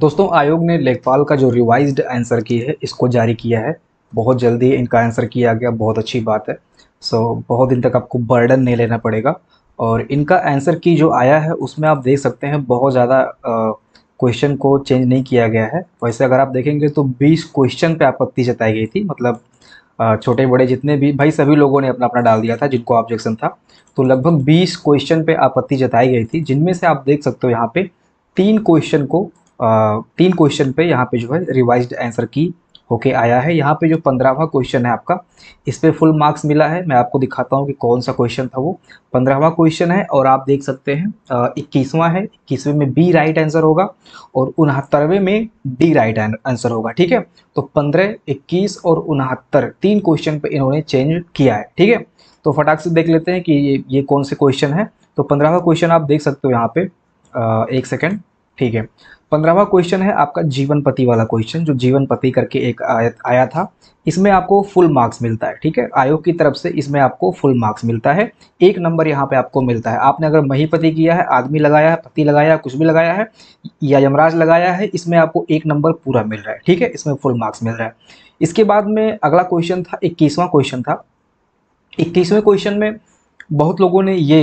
दोस्तों आयोग ने लेखपाल का जो रिवाइज्ड आंसर की है इसको जारी किया है बहुत जल्दी इनका आंसर किया गया बहुत अच्छी बात है सो बहुत दिन तक आपको बर्डन नहीं लेना पड़ेगा और इनका आंसर की जो आया है उसमें आप देख सकते हैं बहुत ज़्यादा क्वेश्चन को चेंज नहीं किया गया है वैसे अगर आप देखेंगे तो 20 क्वेश्चन पे आपत्ति जताई गई थी मतलब छोटे बड़े जितने भी भाई सभी लोगों ने अपना अपना डाल दिया था जिनको ऑब्जेक्शन था तो लगभग 20 क्वेश्चन पे आपत्ति जताई गई थी जिनमें से आप देख सकते हो यहाँ पे तीन क्वेश्चन को तीन क्वेश्चन पे यहाँ पे जो है रिवाइज आंसर की होके आया है यहाँ पे जो पंद्रहवा क्वेश्चन है आपका इस पर फुल मार्क्स मिला है मैं आपको दिखाता हूँ कि कौन सा क्वेश्चन था वो पंद्रहवा क्वेश्चन है और आप देख सकते हैं इक्कीसवां है इक्कीसवें में बी राइट आंसर होगा और उनहत्तरवें में डी राइट आंसर होगा ठीक है तो पंद्रह इक्कीस और उनहत्तर तीन क्वेश्चन पर इन्होंने चेंज किया है ठीक है तो फटाक से देख लेते हैं कि ये, ये कौन से क्वेश्चन है तो पंद्रहवा क्वेश्चन आप देख सकते हो यहाँ पे आ, एक सेकेंड ठीक है पंद्रहवा क्वेश्चन है आपका जीवन पति वाला क्वेश्चन जो जीवन पति करके एक आयत आया था इसमें आपको फुल मार्क्स मिलता है ठीक है आयोग की तरफ से इसमें आपको फुल मार्क्स मिलता है एक नंबर यहाँ पे आपको मिलता है आपने अगर महीपति किया है आदमी लगाया है पति लगाया है कुछ भी लगाया है या यमराज लगाया है इसमें आपको एक नंबर पूरा मिल रहा है ठीक है इसमें फुल मार्क्स मिल रहा है इसके बाद में अगला क्वेश्चन था इक्कीसवां क्वेश्चन था इक्कीसवें क्वेश्चन में बहुत लोगों ने ये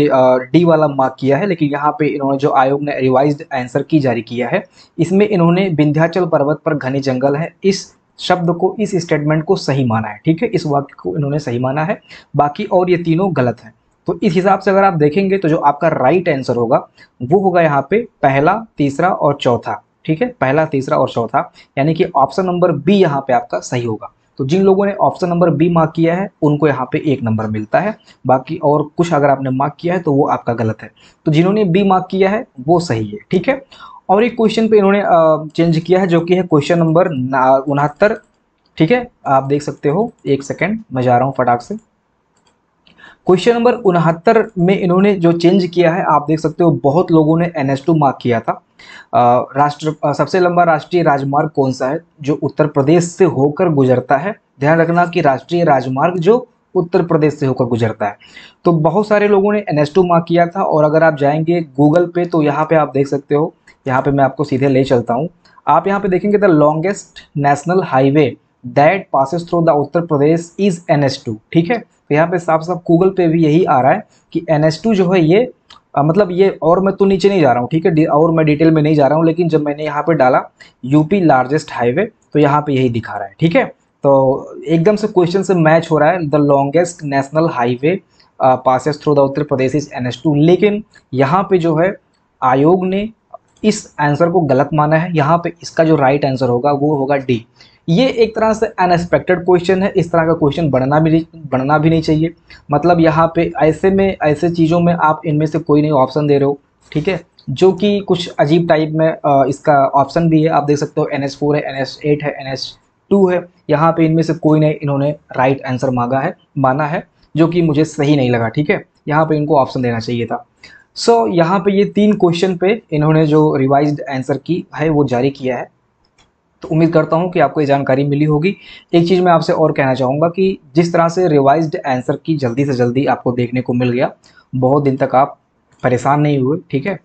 डी वाला मार्क किया है लेकिन यहाँ पे इन्होंने जो आयोग ने रिवाइज आंसर की जारी किया है इसमें इन्होंने विंध्याचल पर्वत पर घने जंगल है इस शब्द को इस स्टेटमेंट को सही माना है ठीक है इस वाक्य को इन्होंने सही माना है बाकी और ये तीनों गलत हैं तो इस हिसाब से अगर आप देखेंगे तो जो आपका राइट आंसर होगा वो होगा यहाँ पे पहला तीसरा और चौथा ठीक है पहला तीसरा और चौथा यानी कि ऑप्शन नंबर बी यहाँ पे आपका सही होगा तो जिन लोगों ने ऑप्शन नंबर बी मार्क किया है उनको यहाँ पे एक नंबर मिलता है बाकी और कुछ अगर आपने मार्क किया है तो वो आपका गलत है तो जिन्होंने बी मार्क किया है वो सही है ठीक है और एक क्वेश्चन पे इन्होंने चेंज किया है जो कि है क्वेश्चन नंबर उनहत्तर ठीक है आप देख सकते हो एक सेकेंड मैं जा रहा हूँ फटाक से क्वेश्चन नंबर उनहत्तर में इन्होंने जो चेंज किया है आप देख सकते हो बहुत लोगों ने एन एस टू मार्क किया था राष्ट्र सबसे लंबा राष्ट्रीय राजमार्ग कौन सा है जो उत्तर प्रदेश से होकर गुजरता है ध्यान रखना कि राष्ट्रीय राजमार्ग जो उत्तर प्रदेश से होकर गुजरता है तो बहुत सारे लोगों ने एन एस टू मार्क किया था और अगर आप जाएंगे गूगल पे तो यहाँ पे आप देख सकते हो यहाँ पे मैं आपको सीधे ले चलता हूँ आप यहाँ पे देखेंगे the longest national highway that passes through the Uttar Pradesh is N S two ठीक है तो यहाँ पे साफ साफ गूगल पे भी यही आ रहा है कि एन एस टू जो है ये आ, मतलब ये और मैं तो नीचे नहीं जा रहा हूँ ठीक है और मैं डिटेल में नहीं जा रहा हूँ लेकिन जब मैंने यहाँ पे डाला यूपी लार्जेस्ट हाईवे तो यहाँ पे यही दिखा रहा है ठीक है तो एकदम से क्वेश्चन से मैच हो रहा है the longest national highway passes through the Uttar Pradesh is N S two लेकिन यहाँ पे जो है आयोग ने इस आंसर को गलत माना है यहाँ पे इसका जो राइट आंसर होगा वो होगा डी ये एक तरह से अनएक्सपेक्टेड क्वेश्चन है इस तरह का क्वेश्चन बनना भी नहीं बनना भी नहीं चाहिए मतलब यहाँ पे ऐसे में ऐसे चीज़ों में आप इनमें से कोई नहीं ऑप्शन दे रहे हो ठीक है जो कि कुछ अजीब टाइप में इसका ऑप्शन भी है आप देख सकते हो एन एस फोर है एन एस एट है एन एस टू है यहाँ पर इनमें से कोई नहीं इन्होंने राइट आंसर मांगा है माना है जो कि मुझे सही नहीं लगा ठीक है यहाँ पर इनको ऑप्शन देना चाहिए था सो so, यहाँ पे ये तीन क्वेश्चन पे इन्होंने जो रिवाइज्ड आंसर की है वो जारी किया है तो उम्मीद करता हूँ कि आपको ये जानकारी मिली होगी एक चीज़ मैं आपसे और कहना चाहूँगा कि जिस तरह से रिवाइज्ड आंसर की जल्दी से जल्दी आपको देखने को मिल गया बहुत दिन तक आप परेशान नहीं हुए ठीक है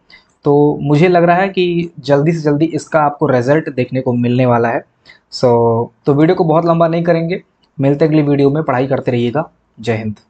तो मुझे लग रहा है कि जल्दी से जल्दी इसका आपको रिजल्ट देखने को मिलने वाला है सो तो वीडियो को बहुत लंबा नहीं करेंगे मिलते अगली वीडियो में पढ़ाई करते रहिएगा जय हिंद